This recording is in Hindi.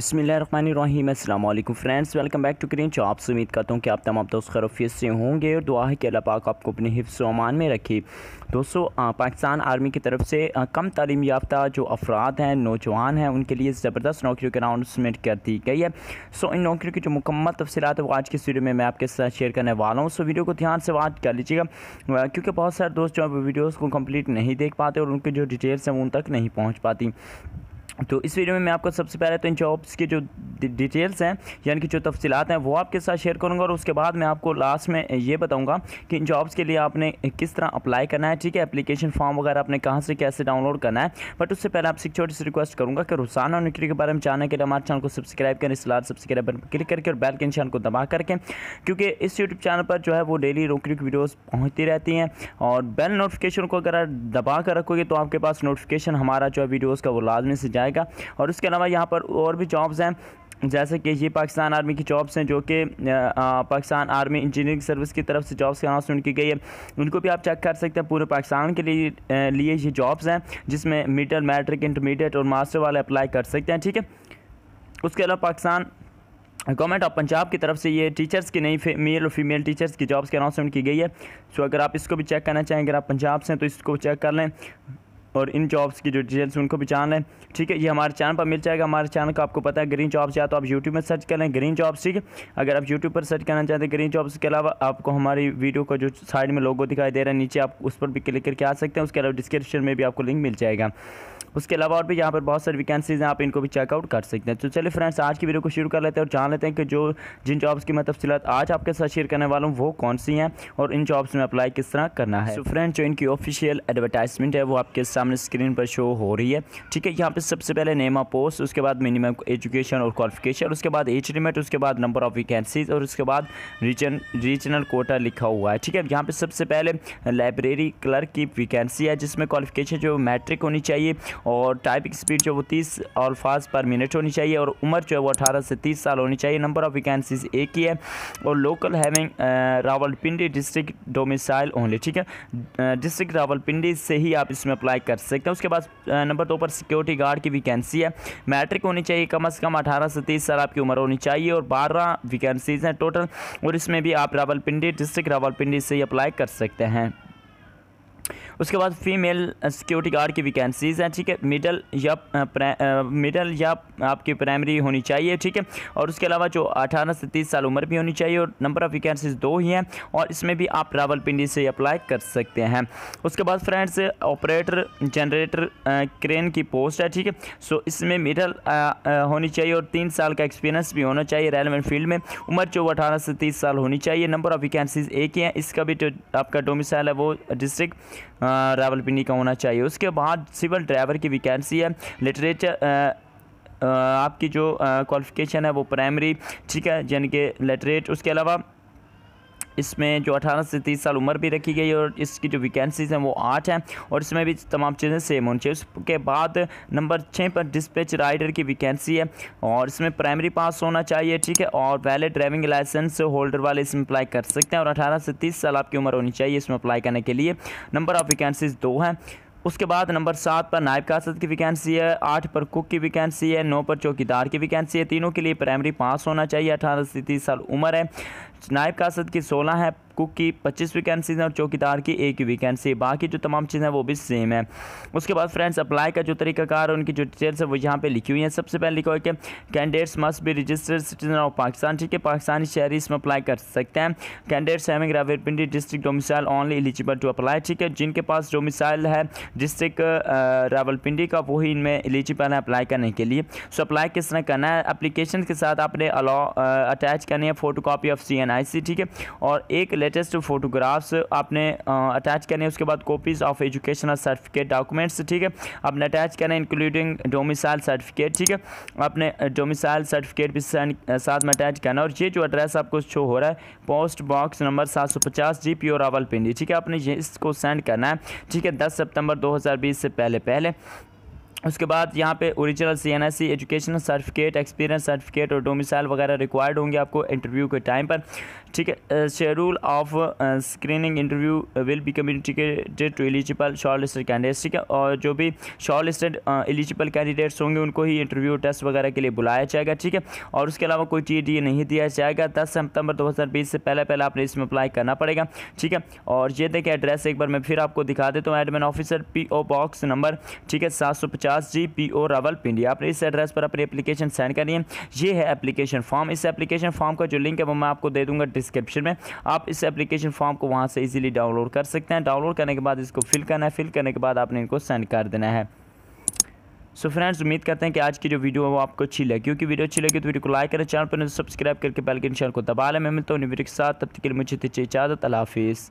बसमीम अल्लाम फ्रेंड्स वेलकम बैक टू क्रीन चॉप्स आपसे उम्मीद करता हूँ कि आप तमाम दोस्त खरफियत से होंगे और दुआ है कि अल्लाह पाक आपको अपने हिफ्स अमान में रखे दोस्तों पाकिस्तान आर्मी की तरफ से कम तालीम याफ्ता जो अफराद हैं नौजवान हैं उनके लिए ज़बरदस्त नौकरियों के अनाउंसमेंट कर दी गई है सो इन नौकरियों की जो मुकम्मल तफसीत है वो आज की इस वीडियो में मैं आपके साथ शेयर करने वाला हूँ सो वीडियो को ध्यान से वाच कर लीजिएगा क्योंकि बहुत सारे दोस्त जो है वीडियोज़ को कम्प्लीट नहीं देख पाते और उनकी जो डिटेल्स हैं उन तक नहीं पहुँच पाती तो इस वीडियो में मैं आपको सबसे पहले तो इन जॉब्स के जो डिटेल्स हैं यानी कि जो तफसीलात हैं वो आपके साथ शेयर करूंगा और उसके बाद मैं आपको लास्ट में ये बताऊंगा कि इन जॉब्स के लिए आपने किस तरह अप्लाई करना है ठीक है एप्लीकेशन फॉर्म वगैरह आपने कहाँ से कैसे डाउनलोड करना है बट उससे पहले आपसे एक छोटी सी रिक्वेस्ट करूँगा कि और नौकरी के बारे में जानने के लिए हमारे चैनल को सब्सक्राइब करें इस लाल सब्सक्राइब बटन पर क्लिक करके और बैल के निशान को दबा करके क्योंकि इस यूट्यूब चैनल पर जो है वो डेली नौकरी की वीडियोज़ पहुँचती रहती हैं और बेल नोटिफिकेशन को अगर दबा कर रखोगे तो आपके पास नोटिफिकेशन हमारा जो है वीडियोज़ का वो लाजमी से जाएगा जाएगा और उसके अलावा यहाँ पर और भी जॉब्स हैं जैसे कि ये पाकिस्तान आर्मी की जॉब्स हैं जो कि पाकिस्तान आर्मी इंजीनियरिंग सर्विस की तरफ से जॉब्स की अनाउंसमेंट की गई है उनको भी आप चेक कर सकते हैं पूरे पाकिस्तान के लिए लिए ये जॉब्स हैं जिसमें मीटर मैट्रिक इंटरमीडिएट और मास्टर वाले अप्लाई कर सकते हैं ठीक है उसके अलावा पाकिस्तान गवर्नमेंट ऑफ पंजाब की तरफ से ये टीचर्स की नई मेल और फीमेल टीचर्स की जॉब्स की अनाउंसमेंट की गई है सो अगर आप इसको भी चेक करना चाहें अगर आप पंजाब से हैं तो इसको चेक कर लें और इन जॉब्स की जो डिटेल्स उनको भी जान लें ठीक है ये हमारे चैनल पर मिल जाएगा हमारे चैनल का आपको पता है ग्रीन जॉब्स या तो आप यूट्यूब में सर्च करें ग्रीन जॉब्स ठीक है अगर आप यूट्यूब पर सर्च करना चाहते हैं ग्रीन जॉब्स के अलावा आपको हमारी वीडियो का जो साइड में लोगों दिखाई दे रहा है नीचे आप उस पर भी क्लिक करके आ सकते हैं उसके अलावा डिस्क्रिप्शन में भी आपको लिंक मिल जाएगा उसके अलावा और भी यहाँ पर बहुत सारी वैकेंसीज हैं आप इनको भी चेकआउट कर सकते हैं तो चलिए फ्रेंड्स आज की वीडियो को शुरू कर लेते हैं और जान लेते हैं कि जो जिन जॉब्स की मैं तफसीत आज आपके साथ शेयर करने वाला हूँ वो कौन सी हैं और इन जॉब्स में अप्लाई किस तरह करना है तो फ्रेंड जो इनकी ऑफिशियल एडवर्टाइजमेंट है वो आपके सामने स्क्रीन पर शो हो रही है ठीक है यहाँ पर सबसे पहले नेम ऑफ पोस्ट उसके बाद मिनिमम एजुकेशन और क्वालिफिकेशन उसके बाद एज लिमिट उसके बाद नंबर ऑफ वैकेंसीज और उसके बाद रीजन रीजनल कोटा लिखा हुआ है ठीक है यहाँ पर सबसे पहले लाइब्रेरी क्लर्क की वैकेंसी है जिसमें क्वालिफिकेशन जो मैट्रिक होनी चाहिए और टाइपिंग स्पीड जो वो तीस अल्फाज पर मिनट होनी चाहिए और उम्र जो है वो अठारह से तीस साल होनी चाहिए नंबर ऑफ़ वैकेंसीज एक ही है और local having Rawalpindi district domicile only ठीक है डिस्ट्रिक्ट रावलपिंडी से ही आप इसमें अप्लाई कर सकते हैं उसके बाद नंबर दो पर सिक्योरिटी गार्ड की वैकेंसी है मैट्रिक होनी चाहिए कम अज़ कम अठारह से तीस साल आपकी उम्र होनी चाहिए और बारह वैकेंसीज़ हैं टोटल और इसमें भी आप रावलपिंडी डिस्ट्रिक्ट रावलपिंडी से ही अप्लाई कर सकते हैं उसके बाद फीमेल सिक्योरिटी गार्ड की वैकेंसीज़ हैं ठीक है मिडल या मिडल या आपकी प्राइमरी होनी चाहिए ठीक है और उसके अलावा जो अठारह से तीस साल उम्र भी होनी चाहिए और नंबर ऑफ़ वैकेंसीज दो ही हैं और इसमें भी आप रावलपिंडी से अप्लाई कर सकते हैं उसके बाद फ्रेंड्स ऑपरेटर जनरेटर क्रेन की पोस्ट है ठीक है सो इसमें मिडल होनी चाहिए और तीन साल का एक्सपीरियंस भी होना चाहिए रेलवेंट फील्ड में उम्र जो अठारह से तीस साल होनी चाहिए नंबर ऑफ़ वैकेंसीज एक ही हैं इसका भी जो आपका डोमिसाइल है वो डिस्ट्रिक्ट रावलपिंडी का होना चाहिए उसके बाद सिविल ड्राइवर की वैकेंसी है लिटरेचर आपकी जो क्वालिफ़िकेशन है वो प्राइमरी ठीक है यानी कि लिटरेट उसके अलावा इसमें जो अठारह से तीस साल उम्र भी रखी गई और इसकी जो वैकेंसीज़ हैं वो आठ हैं और इसमें भी तमाम चीज़ें सेम होनी चाहिए उसके बाद नंबर छः पर डिस्पैच राइडर की वैकेंसी है और इसमें प्राइमरी पास होना चाहिए ठीक है और पहले ड्राइविंग लाइसेंस होल्डर वाले इसमें अप्लाई कर सकते हैं और अठारह से तीस साल आपकी उम्र होनी चाहिए इसमें अप्लाई करने के लिए नंबर ऑफ़ वैकेंसीज़ दो हैं उसके बाद नंबर सात पर नायब कासद की वैकेंसी है आठ पर कुक की वैकेंसी है नौ पर चौकीदार की वैकेंसी है तीनों के लिए प्राइमरी पास होना चाहिए अठारह से तीस साल उम्र है नायब कासद की सोलह है कुक की पच्चीस हैं और चौकीदार की एक वैकेंसी बाकी जो तमाम चीज़ें वो भी सेम है उसके बाद फ्रेंड्स अप्लाई का जो तरीकाकार उनकी जो डिटेल्स है वो यहाँ पे लिखी हुई हैं सबसे पहले लिखा है कि candidates must be registered citizen of Pakistan ठीक है पाकिस्तानी शहरी इसमें अप्लाई कर सकते हैं candidates having Rawalpindi district domicile only eligible to apply ठीक है जिनके पास डोमिसाइल है डिस्ट्रिक्ट रावलपिंडी का वही इनमें एलिजिबल है अप्लाई करने के लिए सो अप्लाई किस तरह करना है अप्लीकेशन के साथ आपने अलाउ अटैच करनी है फोटो कापी ऑफ सी ठीक है और एक लेटेस्ट फोटोग्राफ्स आपने अटैच करने उसके बाद copies of educational certificate documents ठीक है आपने अटैच करना इंक्लूडिंग डोमिसाइल सर्टिफिकेट ठीक है आपने डोमिसाइल सर्टिफिकेट भी साथ में अटैच करना और ये जो एड्रेस आपको शो हो रहा है पोस्ट बॉक्स नंबर सात सौ पचास जी पी ओ रावलपिंडी ठीक है आपने इसको सेंड करना है ठीक है दस सितंबर बीस से पहले पहले उसके बाद यहाँ पे original C N S C educational certificate experience certificate और डोमिसाइल वगैरह रिक्वायर्ड होंगे आपको इंटरव्यू के टाइम पर ठीक है schedule of screening interview will be communicated to eligible shortlisted candidates ठीक है और जो भी शॉर्ट लिस्टेड एलिजिबल कैंडिडेट्स होंगे उनको ही इंटरव्यू टेस्ट वगैरह के लिए बुलाया जाएगा ठीक है और उसके अलावा कोई टी डी नहीं दिया जाएगा दस सितंबर दो हज़ार बीस से पहले पहले आपने इसमें अप्लाई करना पड़ेगा ठीक है और ये देखिए एड्रेस एक बार मैं फिर आपको दिखा देता हूँ admin officer P O box number ठीक है सात सौ पचास पचास जी पी ओ रावल पिंडी आपने इस एड्रेस पर अपनी एप्लीकेशन सेंड करनी है ये है एप्लीकेशन फॉर्म इस एप्लीकेशन फॉर्म का जो लिंक है वो मैं आपको दे दूंगा डिस्क्रिप्शन में आप इस एप्लीकेशन फॉर्म को वहाँ से ईजिली डाउनलोड कर सकते हैं डाउनलोड करने के बाद इसको फिल करना है फिल करने के बाद आपने इनको सेंड कर देना है सो फ्रेंड्स उम्मीद करते हैं कि आज की जो वीडियो है वो आपको अच्छी लगी क्योंकि वीडियो अच्छी लगी तो वीडियो को लाइक करें चैनल पर सब्सक्राइब तो करके बेल के निशान को दबा लें मैं मिलता हूँ वीडियो के साथ तब तक के लिए मुझे इजाज़त अला हाफिज़